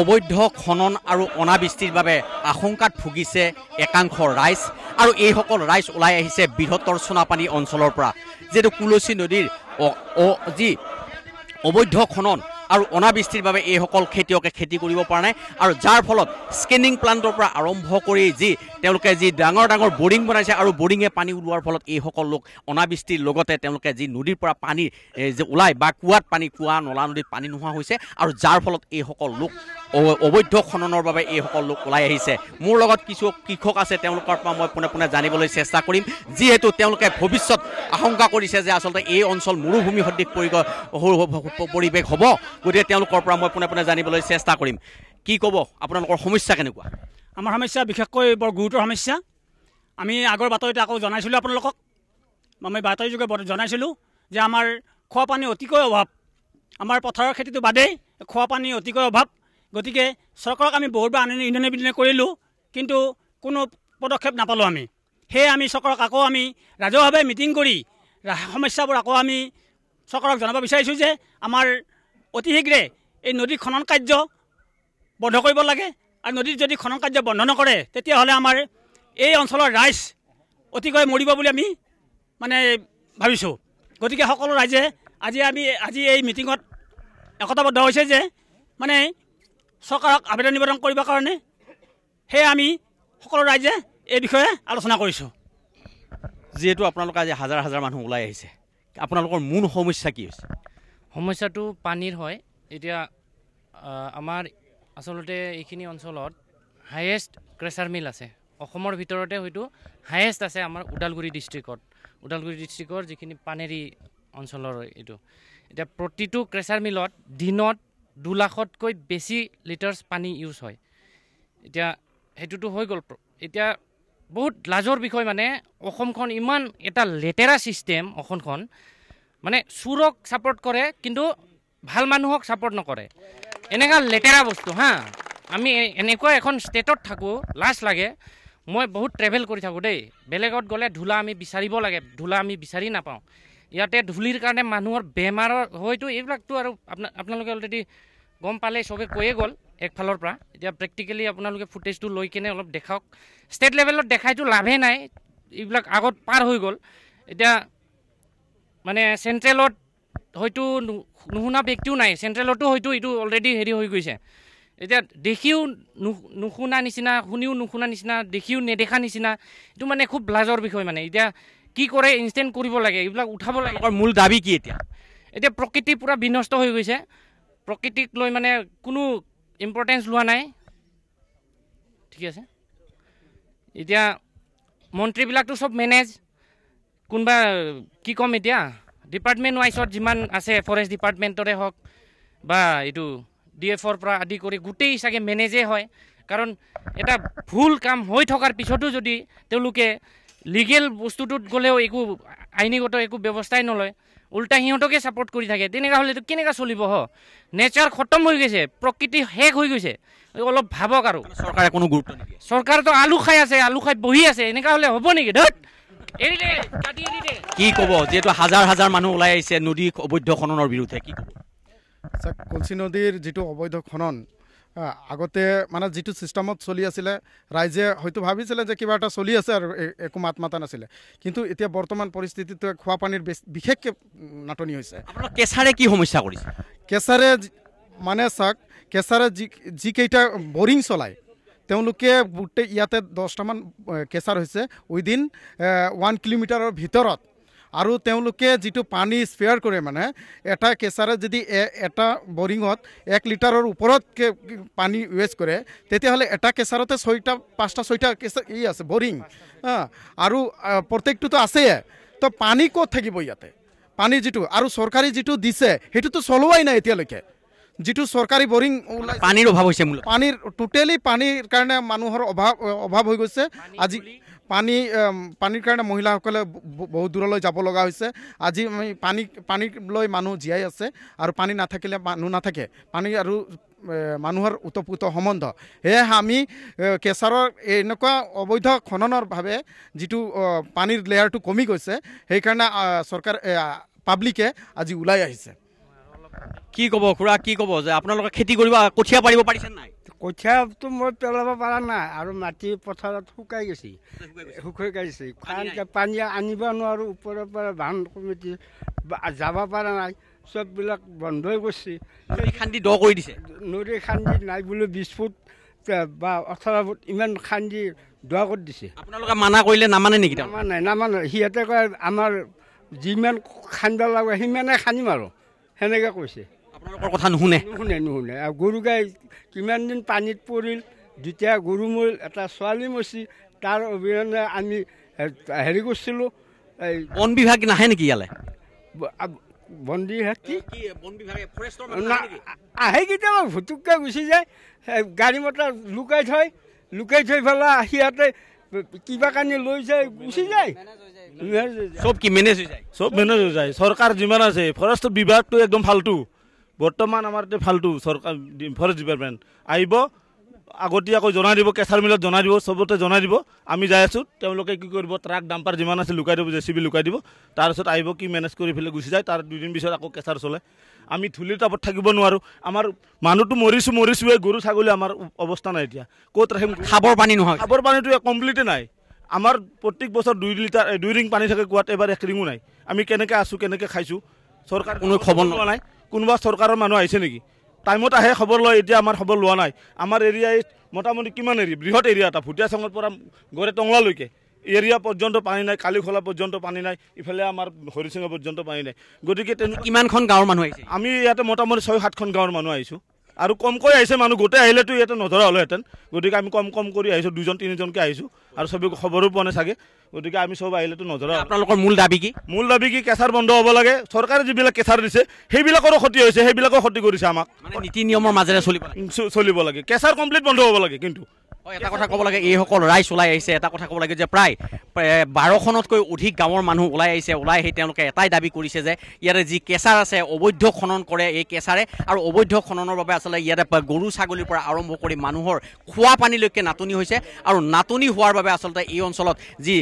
অবৈধ খনন আৰু অনাবৃষ্টিৰ বাবে আশংকাত ভুগিছে একাংশ ৰাইজ আৰু এইসকল ৰাইজ ওলাই আহিছে বৃহত্তৰ চোনাপানী অঞ্চলৰ পৰা যিহেতু কুলচী নদীৰ যি অবৈধ খনন আৰু অনাবৃষ্টিৰ বাবে এইসকল খেতিয়কে খেতি কৰিব পৰা নাই আৰু যাৰ ফলত স্কেনিং প্লাণ্টৰ পৰা আৰম্ভ কৰি যি তেওঁলোকে যি ডাঙৰ ডাঙৰ বৰিং বনাইছে আৰু বৰিঙে পানী ওলোৱাৰ ফলত এইসকল লোক অনাবৃষ্টিৰ লগতে তেওঁলোকে যি নদীৰ পৰা পানী যে ওলায় বা কুঁৱাত পানী কুঁৱা নলা নদীত পানী নোহোৱা হৈছে আৰু যাৰ ফলত এইসকল লোক অবৈধ খননৰ বাবে এইসকল লোক ওলাই আহিছে মোৰ লগত কিছু কৃষক আছে তেওঁলোকৰ পৰা মই পোনে পোনে জানিবলৈ চেষ্টা কৰিম যিহেতু তেওঁলোকে ভৱিষ্যত আশংকা কৰিছে যে আচলতে এই অঞ্চল মৰুভূমি সদৃশ পৰিৱেশ হ'ব গতিকে তেওঁলোকৰ পৰা মই পোনে পোনে জানিবলৈ চেষ্টা কৰিম কি ক'ব আপোনালোকৰ সমস্যা কেনেকুৱা আমাৰ সমস্যা বিশেষকৈ বৰ গুৰুতৰ সমস্যা আমি আগৰ বাতৰিতে আকৌ জনাইছিলোঁ আপোনালোকক আমি বাতৰি যোগে জনাইছিলোঁ যে আমাৰ খোৱা পানী অতিকৈ অভাৱ আমাৰ পথাৰৰ খেতিটো বাদেই খোৱা পানী অতিকৈ অভাৱ গতিকে চৰকাৰক আমি বহুতবাৰ আনন ইন্ধনে বিধনে কৰিলোঁ কিন্তু কোনো পদক্ষেপ নাপালোঁ আমি সেয়ে আমি চৰকাৰক আকৌ আমি ৰাজহভাৱে মিটিং কৰি সমস্যাবোৰ আকৌ আমি চৰকাৰক জনাব বিচাৰিছোঁ যে আমাৰ অতি শীঘ্ৰে এই নদীৰ খনন কাৰ্য বন্ধ কৰিব লাগে আৰু নদীত যদি খনন কাৰ্য বন্ধ নকৰে তেতিয়াহ'লে আমাৰ এই অঞ্চলৰ ৰাইজ অতিকৈ মৰিব বুলি আমি মানে ভাবিছোঁ গতিকে সকলো ৰাইজে আজি আমি আজি এই মিটিঙত একতাবদ্ধ হৈছে যে মানে চৰকাৰক আবেদন নিবেদন কৰিবৰ কাৰণে সেয়ে আমি সকলো ৰাইজে এই বিষয়ে আলোচনা কৰিছোঁ যিহেতু আপোনালোকে আজি হাজাৰ হাজাৰ মানুহ ওলাই আহিছে আপোনালোকৰ মূল সমস্যা কি হৈছে সমস্যাটো পানীৰ হয় এতিয়া আমাৰ আচলতে এইখিনি অঞ্চলত হায়েষ্ট প্ৰেচাৰ মিল আছে অসমৰ ভিতৰতে হয়তো হায়েষ্ট আছে আমাৰ ওদালগুৰি ডিষ্ট্ৰিক্টত ওদালগুৰি ডিষ্ট্ৰিক্টৰ যিখিনি পানেৰী অঞ্চলৰ এইটো এতিয়া প্ৰতিটো প্ৰেচাৰ মিলত দিনত দুলাখতকৈ বেছি লিটাৰ্ছ পানী ইউজ হয় এতিয়া সেইটোতো হৈ গ'ল এতিয়া বহুত লাজৰ বিষয় মানে অসমখন ইমান এটা লেতেৰা ছিষ্টেম অসমখন মানে চোৰক ছাপৰ্ট কৰে কিন্তু ভাল মানুহক ছাপৰ্ট নকৰে এনেকুৱা লেতেৰা বস্তু হা আমি এনেকুৱা এখন ষ্টেটত থাকোঁ লাজ লাগে মই বহুত ট্ৰেভেল কৰি থাকোঁ দেই বেলেগত গ'লে ধূলা আমি বিচাৰিব লাগে ধূলা আমি বিচাৰি নাপাওঁ ইয়াতে ধূলিৰ কাৰণে মানুহৰ বেমাৰৰ হয়তো এইবিলাকতো আৰু আপোনাৰ আপোনালোকে অলৰেডি গম পালে চবে কৈয়ে গ'ল একফালৰ পৰা এতিয়া প্ৰেক্টিকেলি আপোনালোকে ফুটেজটো লৈ কিনে অলপ দেখাওক ষ্টেট লেভেলত দেখাইতো লাভেই নাই এইবিলাক আগত পাৰ হৈ গ'ল এতিয়া মানে চেণ্ট্ৰেলত হয়তো নুশুনা ব্যক্তিও নাই চেণ্ট্ৰেলতো হয়তো এইটো অলৰেডি হেৰি হৈ গৈছে এতিয়া দেখিও নু নুশুনা নিচিনা শুনিও নুশুনা নিচিনা দেখিও নেদেখা নিচিনা এইটো মানে খুব লাজৰ বিষয় মানে এতিয়া কি কৰে ইনষ্টেণ্ট কৰিব লাগে এইবিলাক উঠাব লাগে আমাৰ মূল দাবী কি এতিয়া এতিয়া প্ৰকৃতি পূৰা বিনষ্ট হৈ গৈছে প্ৰকৃতিক লৈ মানে কোনো ইম্পৰ্টেঞ্চ লোৱা নাই ঠিক আছে এতিয়া মন্ত্ৰীবিলাকতো চব মেনেজ কোনোবা কি ক'ম এতিয়া ডিপাৰ্টমেণ্ট ৱাইজত যিমান আছে ফৰেষ্ট ডিপাৰ্টমেণ্টৰে হওক বা এইটো ডি এফৰ পৰা আদি কৰি গোটেই চাগে মেনেজেই হয় কাৰণ এটা ভুল কাম হৈ থকাৰ পিছতো যদি তেওঁলোকে লিগেল বস্তুটোত গ'লেও একো আইনীগত একো ব্যৱস্থাই নলয় ওল্টা সিহঁতকে ছাপৰ্ট কৰি থাকে তেনেকুৱা হ'লেতো কেনেকুৱা চলিব হ নেচাৰ খতম হৈ গৈছে প্ৰকৃতি শেষ হৈ গৈছে অলপ ভাবক আৰু চৰকাৰে কোনো গুৰুত্ব নিদিয়ে চৰকাৰেতো আলু খাই আছে আলু খাই বহি আছে এনেকুৱা হ'লে হ'ব নেকি ধৰ কি ক'ব যিহেতু হাজাৰ হাজাৰ মানুহ ওলাই আহিছে নদী অবৈধ খননৰ বিৰুদ্ধে কি ক'ব কলচি নদীৰ যিটো অবৈধ খনন আগতে মানে যিটো ছিষ্টেমত চলি আছিলে ৰাইজে হয়তো ভাবিছিলে যে কিবা এটা চলি আছে আৰু একো মাত মাতা নাছিলে কিন্তু এতিয়া বৰ্তমান পৰিস্থিতিটোৱে খোৱা পানীৰ বেছি বিশেষকৈ নাটনি হৈছে কেঁচাৰে কি সমস্যা কৰিছে কেঁচাৰে মানে চাওক কেঁচাৰে যি যিকেইটা বৰিং চলায় তেওঁলোকে গোটেই ইয়াতে দহটামান কেঁচাৰ হৈছে উইদিন ওৱান কিলোমিটাৰৰ ভিতৰত আৰু তেওঁলোকে যিটো পানী স্প্ৰেয়াৰ কৰে মানে এটা কেঁচাৰে যদি এটা বৰিঙত এক লিটাৰৰ ওপৰত পানী ইউজ কৰে তেতিয়াহ'লে এটা কেঁচাৰতে ছয়টা পাঁচটা ছয়টা কেঁচা ই আছে বৰিং হা আৰু প্ৰত্যেকটোতো আছেয়ে তো পানী ক'ত থাকিব ইয়াতে পানী যিটো আৰু চৰকাৰী যিটো দিছে সেইটোতো চলোৱাই নাই এতিয়ালৈকে যিটো চৰকাৰী বৰিং ওলাই পানীৰ অভাৱ হৈছে পানীৰ টোটেলি পানীৰ কাৰণে মানুহৰ অভাৱ অভাৱ হৈ গৈছে আজি পানী পানীৰ কাৰণে মহিলাসকলে বহুত দূৰলৈ যাব লগা হৈছে আজি আমি পানী পানী লৈ মানুহ জীয়াই আছে আৰু পানী নাথাকিলে মানুহ নাথাকে পানী আৰু মানুহৰ উতপুত সম্বন্ধ সেয়েহে আমি কেঁচাৰৰ এনেকুৱা অবৈধ খননৰভাৱে যিটো পানীৰ লেয়াৰটো কমি গৈছে সেইকাৰণে চৰকাৰ পাব্লিকে আজি ওলাই আহিছে কি ক'ব খুৰা কি ক'ব যে আপোনালোকে খেতি কৰিব কঠীয়া পাৰিব পাৰিছেনে নাই কঠীয়া টো মই পেলাব পৰা নাই আৰু মাটি পথাৰত শুকাই গৈছে শুকাই গৈছে কাৰণ পানী আনিব নোৱাৰোঁ ওপৰৰ পৰা বান কমিটি যাব পৰা নাই চববিলাক বন্ধই কৰিছে খান্দি দ কৰি দিছে নদী খান্দি নাই বোলো বিছ ফুট বা ওঠৰ ফুট ইমান খান্দি দ কৰি দিছে আপোনালোকে মানা কৰিলে নামানে নেকি নামানে নামানে সিহঁতে কয় আমাৰ যিমান খান্দ লাগে সিমানে খান্দিম আৰু সেনেকৈ কৈছে আপোনালোকৰ কথা নুশুনে নুশুনে নুশুনে গৰু গাই কিমান দিন পানীত পৰিল যেতিয়া গৰু মৰিল এটা ছোৱালী মচি তাৰ অবিহনে আমি হেৰি কৰিছিলোঁ এই বন বিভাগ নাহে নেকি ইয়ালে বন বিভাগ কি আহে কেতিয়াবা ভুটুককৈ গুচি যায় গাড়ী মটৰ লুকাই থয় লুকাই থৈ পেলাই সিহঁতে কিবা কানি লৈ যায় গুচি যায় চব কি মেনেজ হৈ যায় চব মেনেজ হৈ যায় চৰকাৰ যিমান আছে ফৰেষ্ট বিভাগটো একদম ফাল্টু বৰ্তমান আমাৰ এতিয়া ফাল্টু চৰকাৰ ফৰেষ্ট ডিপাৰ্টমেণ্ট আহিব আগতীয়াকৈ জনাই দিব কেঁচাৰ মিলত জনাই দিব চবতে জনাই দিব আমি যাই আছোঁ তেওঁলোকে কি কৰিব ট্ৰাক ডাম্পাৰ যিমান আছে লুকাই দিব জে চি বি লুকাই দিব তাৰপিছত আহিব কি মেনেজ কৰি পেলাই গুচি যায় তাৰ দুদিন পিছত আকৌ কেঁচাৰ চলে আমি ধূলিৰ তাপত থাকিব নোৱাৰোঁ আমাৰ মানুহটো মৰিছোঁ মৰিছোঁ এই গৰু ছাগলী আমাৰ অৱস্থা নাই এতিয়া ক'ত ৰাখিম খাবৰ পানী নহয় খাবৰ পানীটো কমপ্লিটেই নাই আমাৰ প্ৰত্যেক বছৰ দুই লিটাৰ দুই ৰিং পানী থাকে কোৱাত এবাৰ এক ৰিঙো নাই আমি কেনেকৈ আছোঁ কেনেকৈ খাইছোঁ চৰকাৰ কোনো খবৰ লোৱা নাই কোনোবা চৰকাৰৰ মানুহ আহিছে নেকি টাইমত আহে খবৰ লয় এতিয়া আমাৰ খবৰ লোৱা নাই আমাৰ এৰিয়াই মোটামুটি কিমান এৰি বৃহৎ এৰিয়া এটা ভুটীয়া চাঙৰ পৰা গড়ে টঙলালৈকে এৰিয়া পৰ্যন্ত পানী নাই কালিখোলা পৰ্যন্ত পানী নাই ইফালে আমাৰ হৰিচিঙা পৰ্যন্ত পানী নাই গতিকে তেনে কিমানখন গাঁৱৰ মানুহ আহিছে আমি ইয়াতে মোটামুটি ছয় সাতখন গাঁৱৰ মানুহ আহিছোঁ আৰু কমকৈ আহিছে মানুহ গোটেই আহিলেতো ইয়াতে নধৰা হ'লহেঁতেন গতিকে আমি কম কম কৰি আহিছোঁ দুজন তিনিজনকৈ আহিছোঁ আৰু চবে খবৰো পোৱা নাই চাগে গতিকে আমি চব আহিলেতো নধৰা আপোনালোকৰ মূল দাবী কি মূল দাবী কি কেঁচাৰ বন্ধ হ'ব লাগে চৰকাৰে যিবিলাক কেঁচাৰ দিছে সেইবিলাকৰো ক্ষতি হৈছে সেইবিলাকো ক্ষতি কৰিছে আমাক নীতি নিয়মৰ মাজেৰে চলিব চলিব লাগে কেঁচাৰ কমপ্লিট বন্ধ হ'ব লাগে কিন্তু এটা কথা ক'ব লাগে এইসকল ৰাইজ ওলাই আহিছে এটা কথা ক'ব লাগে যে প্ৰায় বাৰখনতকৈ অধিক গাঁৱৰ মানুহ ওলাই আহিছে ওলাই আহি তেওঁলোকে এটাই দাবী কৰিছে যে ইয়াতে যি কেঁচাৰ আছে অবৈধ খনন কৰে এই কেঁচাৰে আৰু অবৈধ খননৰ বাবে আচলতে ইয়াতে গৰু ছাগলীৰ পৰা আৰম্ভ কৰি মানুহৰ খোৱা পানীলৈকে নাটনি হৈছে আৰু নাটনি হোৱাৰ বাবে আচলতে এই অঞ্চলত যি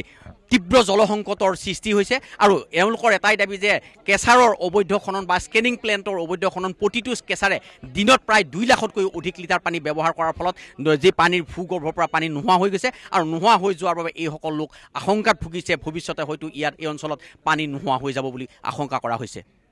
তীব্ৰ জলসংকটৰ সৃষ্টি হৈছে আৰু এওঁলোকৰ এটাই দাবী যে কেঁচাৰৰ অবৈধ খনন বা স্কেনিং প্লেণ্টৰ অবৈধ খনন প্ৰতিটো কেঁচাৰে দিনত প্ৰায় দুই লাখতকৈ অধিক লিটাৰ পানী ব্যৱহাৰ কৰাৰ ফলত যি পানীৰ ভূগৰ্ভৰ পৰা পানী নোহোৱা হৈ গৈছে আৰু নোহোৱা হৈ যোৱাৰ বাবে এইসকল লোক আশংকাত ভুগিছে ভৱিষ্যতে হয়তো ইয়াত এই অঞ্চলত পানী নোহোৱা হৈ যাব বুলি আশংকা কৰা হৈছে